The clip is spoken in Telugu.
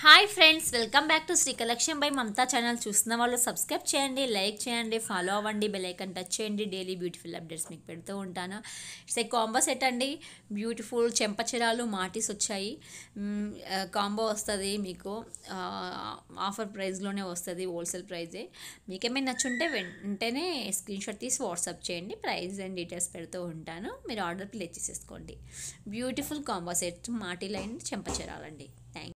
hi friends welcome back to Shri collection by Mamata channel చూస్తున్న వాళ్ళు సబ్స్క్రైబ్ చేయండి లైక్ చేయండి ఫాలో అవ్వండి బెలైకన్ టచ్ చేయండి డైలీ బ్యూటిఫుల్ అప్డేట్స్ మీకు పెడుతూ ఉంటాను ఇట్స్ ఏ కాంబో సెట్ అండి బ్యూటిఫుల్ చెంపచిరాలు మాటిస్ వచ్చాయి కాంబో వస్తుంది మీకు ఆఫర్ ప్రైస్లోనే వస్తుంది హోల్సేల్ ప్రైజే మీకేమైనా నచ్చుంటే వెంటనే స్క్రీన్ షాట్ తీసి వాట్సాప్ చేయండి ప్రైస్ అండ్ డీటెయిల్స్ పెడుతూ ఉంటాను మీరు ఆర్డర్ ప్లేస్ చేసేసుకోండి బ్యూటిఫుల్ కాంబో సెట్ మాటీ లైన్ చెంపచిరాలండి థ్యాంక్